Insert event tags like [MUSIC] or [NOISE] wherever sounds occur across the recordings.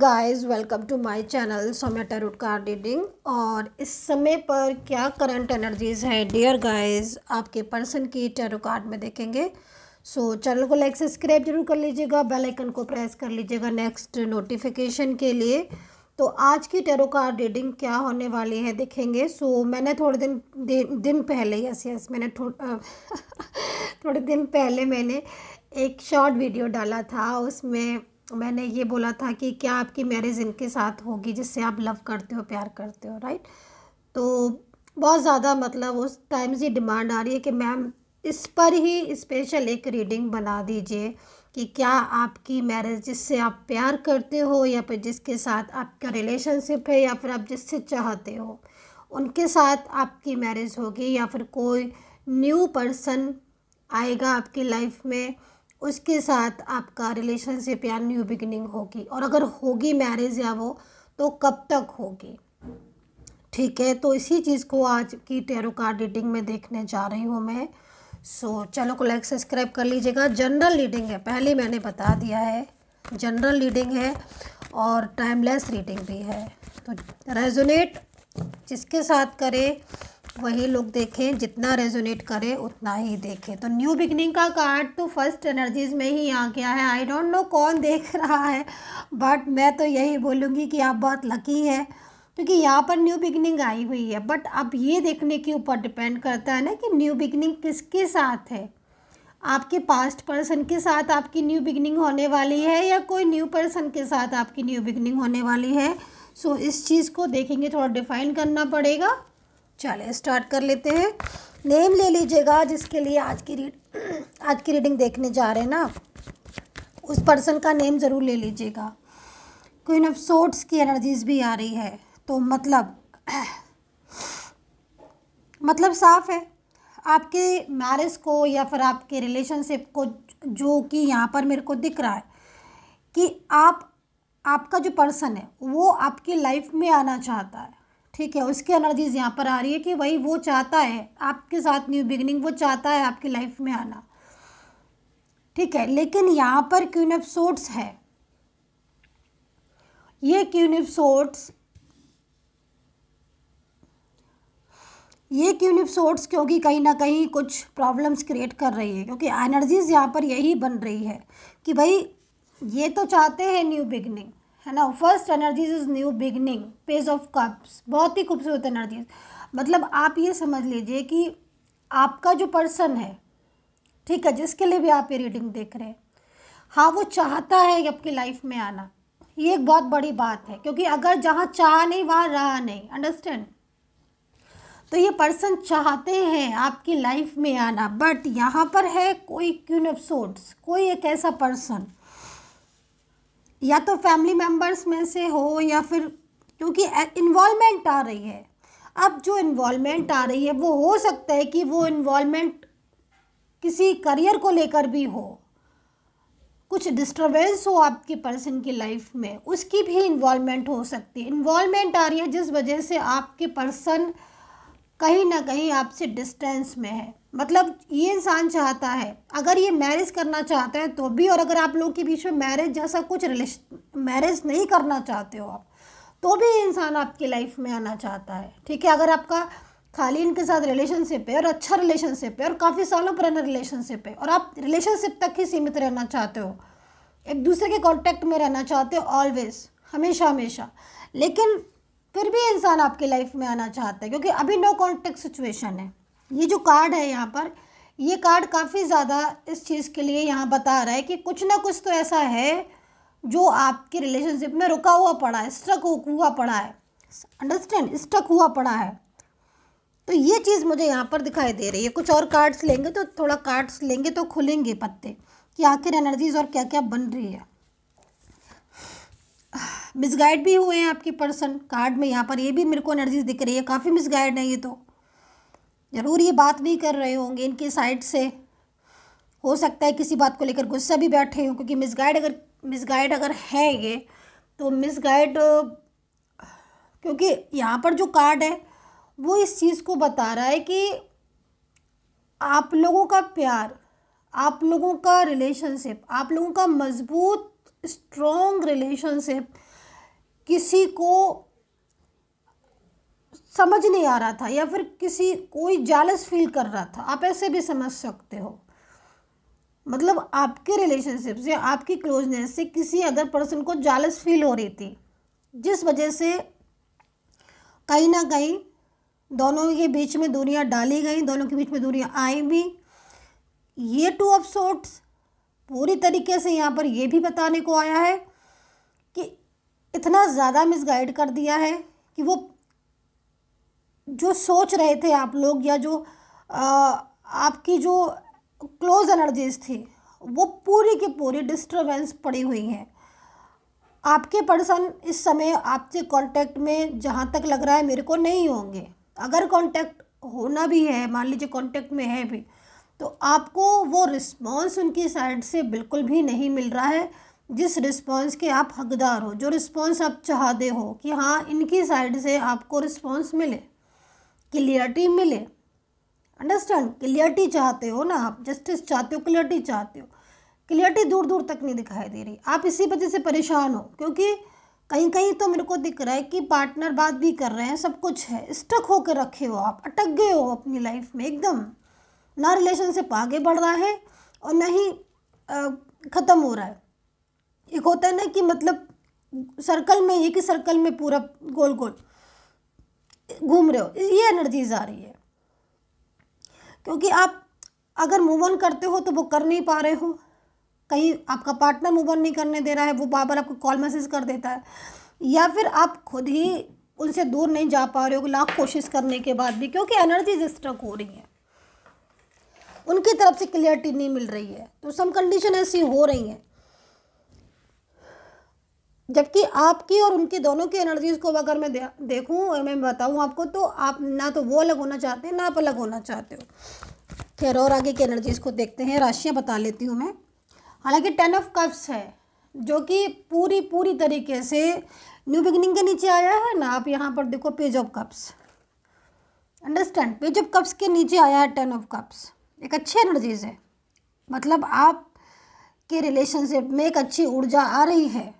guys welcome to my channel सोमेटा root card reading और इस समय पर क्या करंट एनर्जीज हैं डियर गाइस आपके पर्सन की टेरो कार्ड में देखेंगे सो so, चैनल को लाइक सब्सक्राइब जरूर कर लीजिएगा बेल आइकन को प्रेस कर लीजिएगा नेक्स्ट नोटिफिकेशन के लिए तो आज की टेरो कार्ड रीडिंग क्या होने वाली है देखेंगे सो so, मैंने थोड़े दिन दि, दिन पहले यस यस मैंने थो, [LAUGHS] थोड़े दिन पहले मैंने एक शॉर्ट वीडियो डाला था उसमें तो मैंने ये बोला था कि क्या आपकी मैरिज इनके साथ होगी जिससे आप लव करते हो प्यार करते हो राइट तो बहुत ज़्यादा मतलब उस टाइम से डिमांड आ रही है कि मैम इस पर ही स्पेशल एक रीडिंग बना दीजिए कि क्या आपकी मैरिज जिससे आप प्यार करते हो या फिर जिसके साथ आपका रिलेशनशिप है या फिर आप जिससे चाहते हो उनके साथ आपकी मैरिज होगी या फिर कोई न्यू पर्सन आएगा आपकी लाइफ में उसके साथ आपका रिलेशनशिप या न्यू बिगिनिंग होगी और अगर होगी मैरिज या वो तो कब तक होगी ठीक है तो इसी चीज़ को आज की टेरो कार्ड रीडिंग में देखने जा रही हूँ मैं सो चैनल चलो को लाइक सब्सक्राइब कर लीजिएगा जनरल रीडिंग है पहले मैंने बता दिया है जनरल रीडिंग है और टाइमलेस रीडिंग भी है तो रेजोनेट जिसके साथ करे वही लोग देखें जितना रेजोनेट करे उतना ही देखें तो न्यू बिगनिंग का कार्ड तो फर्स्ट एनर्जीज में ही आ गया है आई डोंट नो कौन देख रहा है बट मैं तो यही बोलूँगी कि आप बहुत लकी है क्योंकि यहाँ पर न्यू बिगनिंग आई हुई है बट अब ये देखने के ऊपर डिपेंड करता है ना कि न्यू बिगनिंग किसके साथ है आपके पास्ट पर्सन के साथ आपकी न्यू बिगनिंग होने वाली है या कोई न्यू पर्सन के साथ आपकी न्यू बिगनिंग होने वाली है सो so, इस चीज़ को देखेंगे थोड़ा डिफाइन करना पड़ेगा चले स्टार्ट कर लेते हैं नेम ले लीजिएगा जिसके लिए आज की रीड [CLEARS THROAT] आज की रीडिंग देखने जा रहे हैं ना उस पर्सन का नेम ज़रूर ले लीजिएगा क्वीन ऑफ सोट्स की एनर्जीज भी आ रही है तो मतलब [CLEARS THROAT] मतलब साफ है आपके मैरिज को या फिर आपके रिलेशनशिप को जो कि यहाँ पर मेरे को दिख रहा है कि आप आपका जो पर्सन है वो आपकी लाइफ में आना चाहता है ठीक है उसकी एनर्जीज यहाँ पर आ रही है कि वही वो चाहता है आपके साथ न्यू बिगनिंग वो चाहता है आपकी लाइफ में आना ठीक है लेकिन यहाँ पर क्यून ऑफ सोट्स है ये क्यून ऑफ सोट्स ये क्यून ऑफ सोट्स क्योंकि कहीं ना कहीं कुछ प्रॉब्लम्स क्रिएट कर रही है क्योंकि एनर्जीज यहाँ पर यही बन रही है कि भाई ये तो चाहते हैं न्यू बिगनिंग है ना first energies is new beginning page of cups बहुत ही खूबसूरत एनर्जीज मतलब आप ये समझ लीजिए कि आपका जो पर्सन है ठीक है जिसके लिए भी आप ये रीडिंग देख रहे हैं हाँ वो चाहता है आपकी लाइफ में आना ये एक बहुत बड़ी बात है क्योंकि अगर जहाँ चाह नहीं वहाँ रहा नहीं अंडरस्टैंड तो ये पर्सन चाहते हैं आपकी लाइफ में आना बट यहाँ पर है कोई क्यून ऑफ कोई एक ऐसा पर्सन या तो फैमिली मेम्बर्स में से हो या फिर क्योंकि इन्वॉलमेंट आ रही है अब जो इन्वॉलमेंट आ रही है वो हो सकता है कि वो इन्वॉलमेंट किसी करियर को लेकर भी हो कुछ डिस्टर्बेंस हो आपके पर्सन की लाइफ में उसकी भी इन्वॉलमेंट हो सकती है इन्वॉलमेंट आ रही है जिस वजह से आपके पर्सन कहीं ना कहीं आपसे डिस्टेंस में है मतलब ये इंसान चाहता है अगर ये मैरिज करना चाहता है तो भी और अगर आप लोगों के बीच में मैरिज जैसा कुछ रिलेश मैरिज नहीं करना चाहते हो आप तो भी इंसान आपकी लाइफ में आना चाहता है ठीक है अगर आपका खाली इनके साथ रिलेशनशिप है और अच्छा रिलेशनशिप है और काफ़ी सालों पुराना रिलेशनशिप है और आप रिलेशनशिप तक ही सीमित रहना चाहते हो एक दूसरे के कॉन्टेक्ट में रहना चाहते हो ऑलवेज हमेशा हमेशा लेकिन फिर भी इंसान आपकी लाइफ में आना चाहता है क्योंकि अभी नो कॉन्टेक्ट सिचुएशन है ये जो कार्ड है यहाँ पर ये कार्ड काफ़ी ज़्यादा इस चीज़ के लिए यहाँ बता रहा है कि कुछ ना कुछ तो ऐसा है जो आपके रिलेशनशिप में रुका हुआ पड़ा है स्ट्रक हुआ पड़ा है अंडरस्टैंड स्ट्रक हुआ पड़ा है तो ये चीज़ मुझे यहाँ पर दिखाई दे रही है कुछ और कार्ड्स लेंगे तो थोड़ा कार्ड्स लेंगे तो खुलेंगे पत्ते कि आखिर एनर्जीज और क्या क्या बन रही है मिसगाइड भी हुए हैं आपके पर्सन कार्ड में यहाँ पर ये भी मेरे को एनर्जीज दिख रही है काफ़ी मिसगाइड है ये तो ज़रूर ये बात नहीं कर रहे होंगे इनके साइड से हो सकता है किसी बात को लेकर गुस्सा भी बैठे हों क्योंकि मिसगाइड अगर मिसगाइड अगर है ये तो मिसगाइड क्योंकि यहाँ पर जो कार्ड है वो इस चीज़ को बता रहा है कि आप लोगों का प्यार आप लोगों का रिलेशनशिप आप लोगों का मजबूत स्ट्रॉन्ग रिलेशनशिप किसी को समझ नहीं आ रहा था या फिर किसी कोई जालस फील कर रहा था आप ऐसे भी समझ सकते हो मतलब आपके रिलेशनशिप से आपकी क्लोजनेस से किसी अदर पर्सन को जालस फील हो रही थी जिस वजह से कहीं ना कहीं दोनों के बीच में दूरियां डाली गई दोनों के बीच में दूरियां आई भी ये टू ऑफ सोट्स पूरी तरीके से यहाँ पर यह भी बताने को आया है इतना ज़्यादा मिसगाइड कर दिया है कि वो जो सोच रहे थे आप लोग या जो आ, आपकी जो क्लोज एनर्जीज थी वो पूरी की पूरी डिस्टर्बेंस पड़ी हुई हैं आपके पर्सन इस समय आपसे कांटेक्ट में जहाँ तक लग रहा है मेरे को नहीं होंगे अगर कांटेक्ट होना भी है मान लीजिए कांटेक्ट में है भी तो आपको वो रिस्पांस उनकी साइड से बिल्कुल भी नहीं मिल रहा है जिस रिस्पॉन्स के आप हकदार हो जो रिस्पॉन्स आप चाहते हो कि हाँ इनकी साइड से आपको रिस्पॉन्स मिले क्लियरिटी मिले अंडरस्टैंड क्लियरिटी चाहते हो ना आप जस्टिस चाहते हो क्लियरिटी चाहते हो क्लियरिटी दूर दूर तक नहीं दिखाई दे रही आप इसी वजह से परेशान हो क्योंकि कहीं कहीं तो मेरे को दिख रहा है कि पार्टनर बात भी कर रहे हैं सब कुछ है स्टक होकर रखे हो आप अटक गए हो अपनी लाइफ में एकदम ना रिलेशनशिप आगे बढ़ रहा है और ना ही ख़त्म हो रहा है एक होता है ना कि मतलब सर्कल में एक ही सर्कल में पूरा गोल गोल घूम रहे हो ये एनर्जीज आ रही है क्योंकि आप अगर मूव ऑन करते हो तो वो कर नहीं पा रहे हो कहीं आपका पार्टनर मूव ऑन नहीं करने दे रहा है वो बार बार आपको कॉल मैसेज कर देता है या फिर आप खुद ही उनसे दूर नहीं जा पा रहे हो लाख कोशिश करने के बाद भी क्योंकि एनर्जीज स्ट्रक हो रही हैं उनकी तरफ से क्लियरिटी नहीं मिल रही है तो सम कंडीशन ऐसी हो रही हैं जबकि आपकी और उनकी दोनों की एनर्जीज़ को अगर मैं दे, देखूँ मैं बताऊँ आपको तो आप ना तो वो अलग होना चाहते हैं ना आप अलग होना चाहते हो खैर और आगे की एनर्जीज़ को देखते हैं राशियाँ बता लेती हूँ मैं हालांकि टेन ऑफ कप्स है जो कि पूरी पूरी तरीके से न्यू बिगनिंग के नीचे आया है ना आप यहाँ पर देखो page of cups understand page of cups के नीचे आया है टेन ऑफ कप्स एक अच्छी एनर्जीज है मतलब आप के रिलेशनशिप में एक अच्छी ऊर्जा आ रही है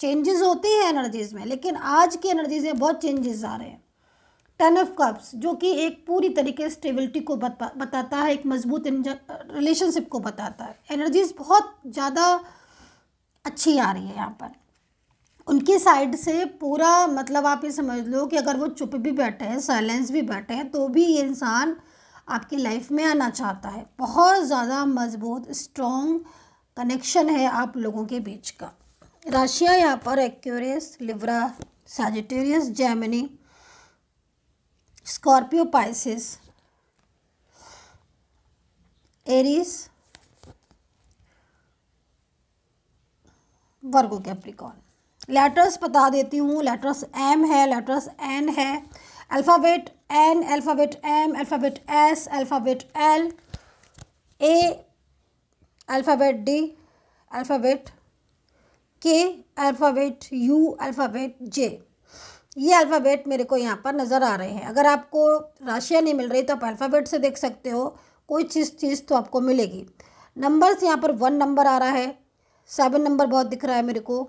चेंजेस होते हैं एनर्जीज में लेकिन आज की एनर्जीज में बहुत चेंजेस आ रहे हैं टेन ऑफ कप्स जो कि एक पूरी तरीके से स्टेबिलिटी को बताता है एक मजबूत रिलेशनशिप को बताता है एनर्जीज बहुत ज़्यादा अच्छी आ रही है यहाँ पर उनकी साइड से पूरा मतलब आप ये समझ लो कि अगर वो चुप भी बैठे हैं साइलेंस भी बैठे हैं तो भी ये इंसान आपकी लाइफ में आना चाहता है बहुत ज़्यादा मजबूत स्ट्रॉन्ग कनेक्शन है आप लोगों के बीच का राशिया यहाँ पर Aquarius Libra Sagittarius Gemini Scorpio Pisces Aries Virgo Capricorn letters बता देती हूँ लेटर्स एम है लेटर्स एन है alphabet N alphabet M alphabet S alphabet L A alphabet D alphabet K alphabet U alphabet J ये alphabet मेरे को यहाँ पर नज़र आ रहे हैं अगर आपको राशियाँ नहीं मिल रही तो आप अल्फ़ाबेट से देख सकते हो कोई चीज़ चीज़ तो आपको मिलेगी नंबर्स यहाँ पर वन नंबर आ रहा है सेवन नंबर बहुत दिख रहा है मेरे को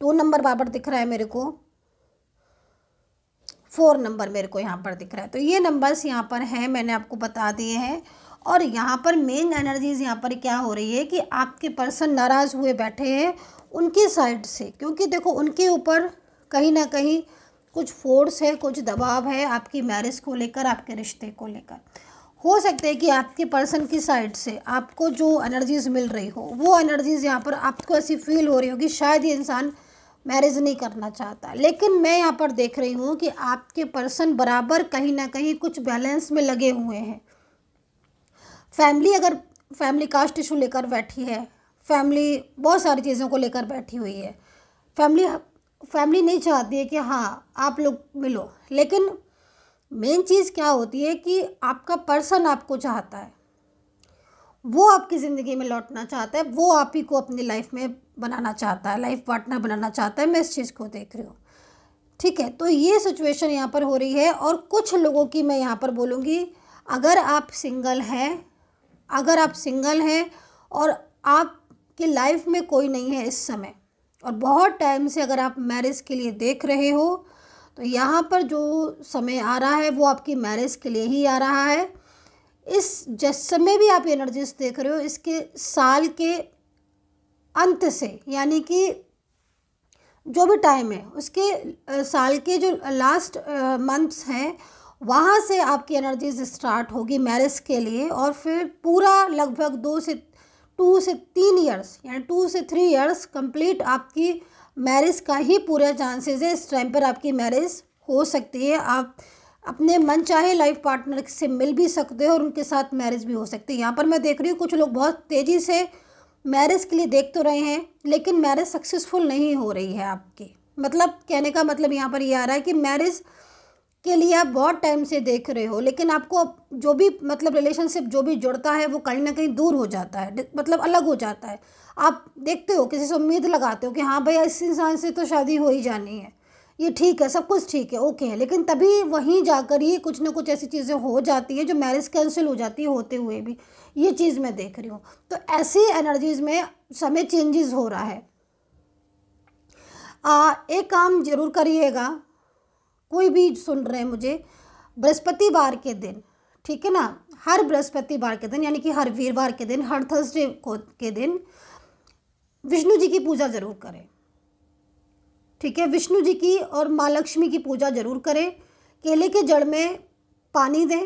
टू नंबर बराबर दिख रहा है मेरे को फोर नंबर मेरे को यहाँ पर दिख रहा है तो ये नंबर्स यहाँ पर हैं मैंने आपको बता दिए हैं और यहाँ पर मेन एनर्जीज़ यहाँ पर क्या हो रही है कि आपके पर्सन नाराज़ हुए बैठे हैं उनकी साइड से क्योंकि देखो उनके ऊपर कहीं ना कहीं कुछ फोर्स है कुछ दबाव है आपकी मैरिज को लेकर आपके रिश्ते को लेकर हो सकता है कि आपके पर्सन की साइड से आपको जो एनर्जीज़ मिल रही हो वो एनर्जीज़ यहाँ पर आपको ऐसी फील हो रही होगी शायद ये इंसान मैरिज नहीं करना चाहता लेकिन मैं यहाँ पर देख रही हूँ कि आपके पर्सन बराबर कहीं ना कहीं कुछ बैलेंस में लगे हुए हैं फैमिली अगर फैमिली कास्ट इशू लेकर बैठी है फैमिली बहुत सारी चीज़ों को लेकर बैठी हुई है फैमिली फैमिली नहीं चाहती है कि हाँ आप लोग मिलो लेकिन मेन चीज़ क्या होती है कि आपका पर्सन आपको चाहता है वो आपकी ज़िंदगी में लौटना चाहता है वो आप ही को अपनी लाइफ में बनाना चाहता है लाइफ पार्टनर बनाना चाहता है मैं इस चीज़ को देख रही हूँ ठीक है तो ये सिचुएशन यहाँ पर हो रही है और कुछ लोगों की मैं यहाँ पर बोलूँगी अगर आप सिंगल हैं अगर आप सिंगल हैं और आपके लाइफ में कोई नहीं है इस समय और बहुत टाइम से अगर आप मैरिज के लिए देख रहे हो तो यहाँ पर जो समय आ रहा है वो आपकी मैरिज के लिए ही आ रहा है इस जिस समय भी आप एनर्जीज देख रहे हो इसके साल के अंत से यानी कि जो भी टाइम है उसके साल के जो लास्ट मंथ्स हैं वहाँ से आपकी एनर्जीज स्टार्ट होगी मैरिज के लिए और फिर पूरा लगभग दो से टू से तीन ईयर्स यानी टू से थ्री ईयर्स कंप्लीट आपकी मैरिज का ही पूरा चांसेस है इस टाइम पर आपकी मैरिज हो सकती है आप अपने मन चाहे लाइफ पार्टनर से मिल भी सकते हो और उनके साथ मैरिज भी हो सकती है यहाँ पर मैं देख रही हूँ कुछ लोग बहुत तेज़ी से मैरिज के लिए देख तो रहे हैं लेकिन मैरिज सक्सेसफुल नहीं हो रही है आपकी मतलब कहने का मतलब यहाँ पर ये यह आ रहा है कि मैरिज के लिए आप बहुत टाइम से देख रहे हो लेकिन आपको जो भी मतलब रिलेशनशिप जो भी जुड़ता है वो कहीं ना कहीं दूर हो जाता है मतलब अलग हो जाता है आप देखते हो किसी से उम्मीद लगाते हो कि हाँ भैया इस इंसान से तो शादी हो ही जानी है ये ठीक है सब कुछ ठीक है ओके है लेकिन तभी वहीं जाकर ही कुछ ना कुछ ऐसी चीज़ें हो जाती है जो मैरिज कैंसिल हो जाती है होते हुए भी ये चीज़ मैं देख रही हूँ तो ऐसी एनर्जीज़ में समय चेंजेस हो रहा है आ, एक काम ज़रूर करिएगा कोई भी सुन रहे हैं मुझे बृहस्पतिवार के दिन ठीक है ना हर बृहस्पतिवार के दिन यानी कि हर वीरवार के दिन हर थर्सडे को के दिन विष्णु जी की पूजा ज़रूर करें ठीक है विष्णु जी की और माँ लक्ष्मी की पूजा ज़रूर करें केले के जड़ में पानी दें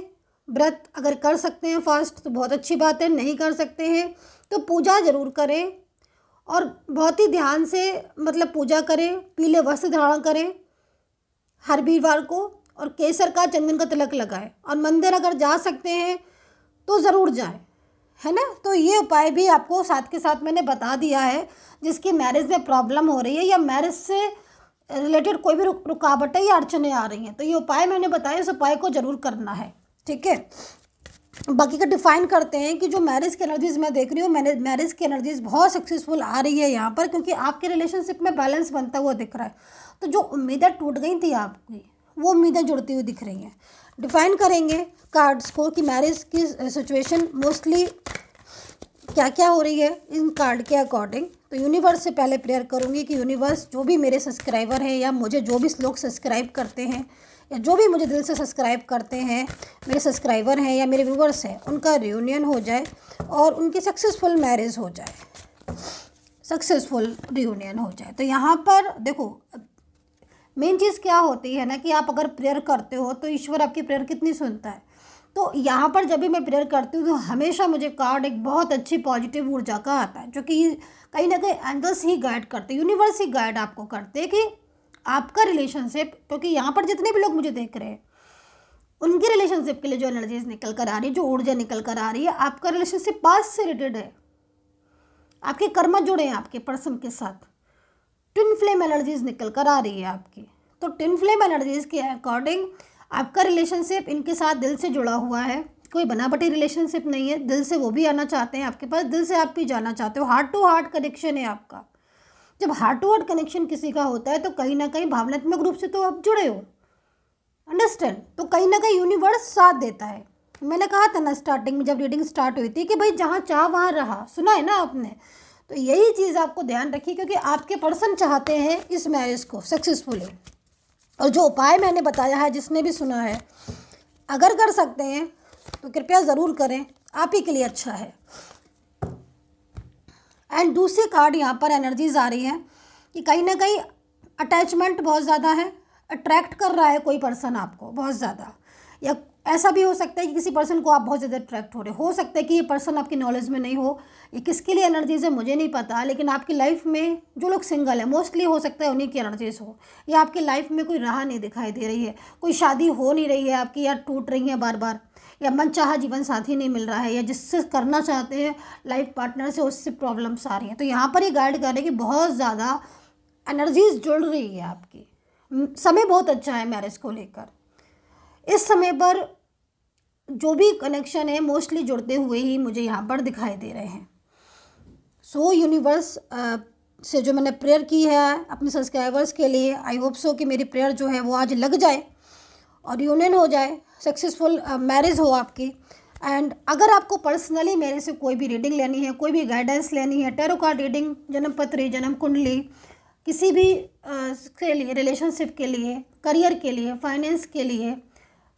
व्रत अगर कर सकते हैं फास्ट तो बहुत अच्छी बात है नहीं कर सकते हैं तो पूजा ज़रूर करें और बहुत ही ध्यान से मतलब पूजा करें पीले वस्त्र धारण करें हर वीरवार को और केसर का चंदन का तिलक लगाएं और मंदिर अगर जा सकते हैं तो ज़रूर जाएं है ना तो ये उपाय भी आपको साथ के साथ मैंने बता दिया है जिसकी मैरिज में प्रॉब्लम हो रही है या मैरिज से रिलेटेड कोई भी रुक, रुकावटें या अड़चने आ रही हैं तो ये उपाय मैंने बताया इस उपाय को ज़रूर करना है ठीक है बाकी का डिफाइन करते हैं कि जो मैरिज की एनर्जीज़ मैं देख रही हूँ मैंने मैरिज की एनर्जीज़ बहुत सक्सेसफुल आ रही है यहाँ पर क्योंकि आपके रिलेशनशिप में बैलेंस बनता हुआ दिख रहा है तो जो उम्मीदें टूट गई थी आपकी वो उम्मीदें जुड़ती हुई दिख रही हैं डिफाइन करेंगे कार्ड्स को कि मैरिज की सिचुएशन मोस्टली क्या क्या हो रही है इन कार्ड के अकॉर्डिंग तो यूनिवर्स से पहले प्रेयर करूंगी कि यूनिवर्स जो भी मेरे सब्सक्राइबर हैं या मुझे जो भी लोग सब्सक्राइब करते हैं या जो भी मुझे दिल से सब्सक्राइब करते हैं मेरे सब्सक्राइबर हैं या मेरे व्यूवर्स हैं उनका रियूनियन हो जाए और उनकी सक्सेसफुल मैरिज हो जाए सक्सेसफुल रियूनियन हो जाए तो यहाँ पर देखो मेन चीज़ क्या होती है ना कि आप अगर प्रेयर करते हो तो ईश्वर आपकी प्रेयर कितनी सुनता है तो यहाँ पर जब भी मैं प्रेयर करती हूँ तो हमेशा मुझे कार्ड एक बहुत अच्छी पॉजिटिव ऊर्जा का आता है जो कि कहीं ना कहीं एंगल्स ही गाइड करते यूनिवर्स ही गाइड आपको करते हैं कि आपका रिलेशनशिप क्योंकि तो यहाँ पर जितने भी लोग मुझे देख रहे हैं उनकी रिलेशनशिप के लिए जो एनर्जीज निकल कर आ रही है जो ऊर्जा निकल कर आ रही है आपका रिलेशनशिप पास से रिलेटेड है आपके कर्म जुड़े हैं आपके पर्सन के साथ टिन फ्लेम एनर्जीज निकल कर आ रही है आपकी तो टिन फ्लेम एनर्जीज के अकॉर्डिंग आपका रिलेशनशिप इनके साथ दिल से जुड़ा हुआ है कोई बनावटी रिलेशनशिप नहीं है दिल से वो भी आना चाहते हैं आपके पास दिल से आप भी जाना चाहते हो हार्ट टू हार्ट कनेक्शन है आपका जब हार्ट टू हार्ट कनेक्शन किसी का होता है तो कहीं ना कहीं भावनात्मक रूप से तो आप जुड़े हो अंडरस्टैंड तो कहीं ना कहीं यूनिवर्स साथ देता है मैंने कहा था ना स्टार्टिंग में जब रीडिंग स्टार्ट हुई थी कि भाई जहाँ चाह वहाँ रहा सुना है ना आपने तो यही चीज़ आपको ध्यान रखिए क्योंकि आपके पर्सन चाहते हैं इस मैरिज को सक्सेसफुल हो और जो उपाय मैंने बताया है जिसने भी सुना है अगर कर सकते हैं तो कृपया ज़रूर करें आप ही के लिए अच्छा है एंड दूसरी कार्ड यहाँ पर एनर्जीज आ रही है कि कहीं ना कहीं अटैचमेंट बहुत ज़्यादा है अट्रैक्ट कर रहा है कोई पर्सन आपको बहुत ज़्यादा या ऐसा भी हो सकता है कि किसी पर्सन को आप बहुत ज़्यादा अट्रैक्ट हो रहे हो सकता है कि ये पर्सन आपकी नॉलेज में नहीं हो ये किसके लिए एनर्जीज है मुझे नहीं पता लेकिन आपकी लाइफ में जो लोग सिंगल है मोस्टली हो सकता है उन्हीं की एनर्जीज हो या आपकी लाइफ में कोई राह नहीं दिखाई दे रही है कोई शादी हो नहीं रही है आपकी या टूट रही है बार बार या मन चाह जीवन साथी नहीं मिल रहा है या जिससे करना चाहते हैं लाइफ पार्टनर से उससे प्रॉब्लम्स आ रही हैं तो यहाँ पर ये गाइड कर रहे हैं कि बहुत ज़्यादा एनर्जीज जुड़ रही है आपकी समय बहुत अच्छा है मैरिज को लेकर इस समय पर जो भी कनेक्शन है मोस्टली जुड़ते हुए ही मुझे यहाँ पर दिखाई दे रहे हैं सो यूनिवर्स uh, से जो मैंने प्रेयर की है अपने सब्सक्राइबर्स के लिए आई होप सो कि मेरी प्रेयर जो है वो आज लग जाए और यूनियन हो जाए सक्सेसफुल मैरिज uh, हो आपकी एंड अगर आपको पर्सनली मेरे से कोई भी रीडिंग लेनी है कोई भी गाइडेंस लेनी है टेरो कार्ड रीडिंग जन्म पत्री जन्म कुंडली किसी भी uh, के लिए रिलेशनशिप के लिए करियर के लिए फाइनेंस के लिए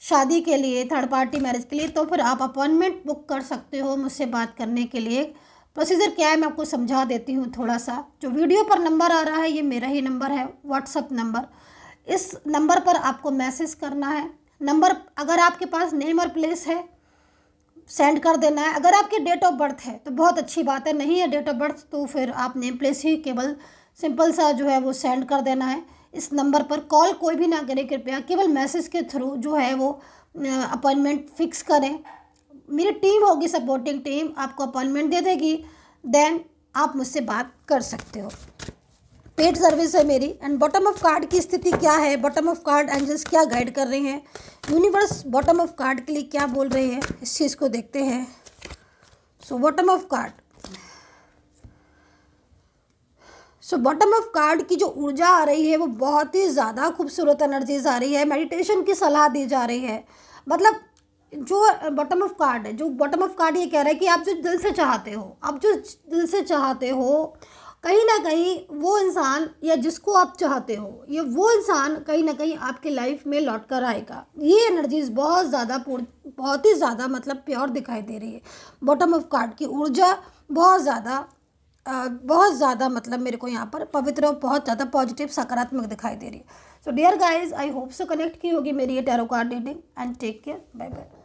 शादी के लिए थर्ड पार्टी मैरिज के लिए तो फिर आप अपॉइंटमेंट बुक कर सकते हो मुझसे बात करने के लिए प्रोसीजर क्या है मैं आपको समझा देती हूँ थोड़ा सा जो वीडियो पर नंबर आ रहा है ये मेरा ही नंबर है व्हाट्सअप नंबर इस नंबर पर आपको मैसेज करना है नंबर अगर आपके पास नेम और प्लेस है सेंड कर देना है अगर आपकी डेट ऑफ बर्थ है तो बहुत अच्छी बात है नहीं है डेट ऑफ बर्थ तो फिर आप नेम प्लेस ही केवल सिंपल सा जो है वो सेंड कर देना है इस नंबर पर कॉल कोई भी ना करें कृपया केवल मैसेज के थ्रू जो है वो अपॉइंटमेंट फिक्स करें मेरी टीम होगी सपोर्टिंग टीम आपको अपॉइंटमेंट दे देगी देन आप मुझसे बात कर सकते हो पेड सर्विस है मेरी एंड बॉटम ऑफ कार्ड की स्थिति क्या है बॉटम ऑफ कार्ड एंजल्स क्या गाइड कर रहे हैं यूनिवर्स बॉटम ऑफ कार्ड के लिए क्या बोल रहे हैं इस चीज़ को देखते हैं so bottom of card so bottom of card की जो ऊर्जा आ रही है वो बहुत ही ज़्यादा खूबसूरत एनर्जीज आ रही है मेडिटेशन की सलाह दी जा रही है मतलब जो बॉटम ऑफ कार्ड है जो बॉटम ऑफ कार्ड ये कह रहा है कि आप जो दिल से चाहते हो आप जो दिल से चाहते हो कहीं ना कहीं वो इंसान या जिसको आप चाहते हो या वो इंसान कहीं ना कहीं आपके लाइफ में लौट कर आएगा ये एनर्जीज बहुत ज़्यादा बहुत ही ज़्यादा मतलब प्योर दिखाई दे रही है बॉटम ऑफ कार्ड की ऊर्जा बहुत ज़्यादा बहुत ज़्यादा मतलब मेरे को यहाँ पर पवित्र और बहुत ज़्यादा पॉजिटिव सकारात्मक दिखाई दे रही है so dear guys I hope so connect की होगी मेरी ये tarot card reading and take care bye bye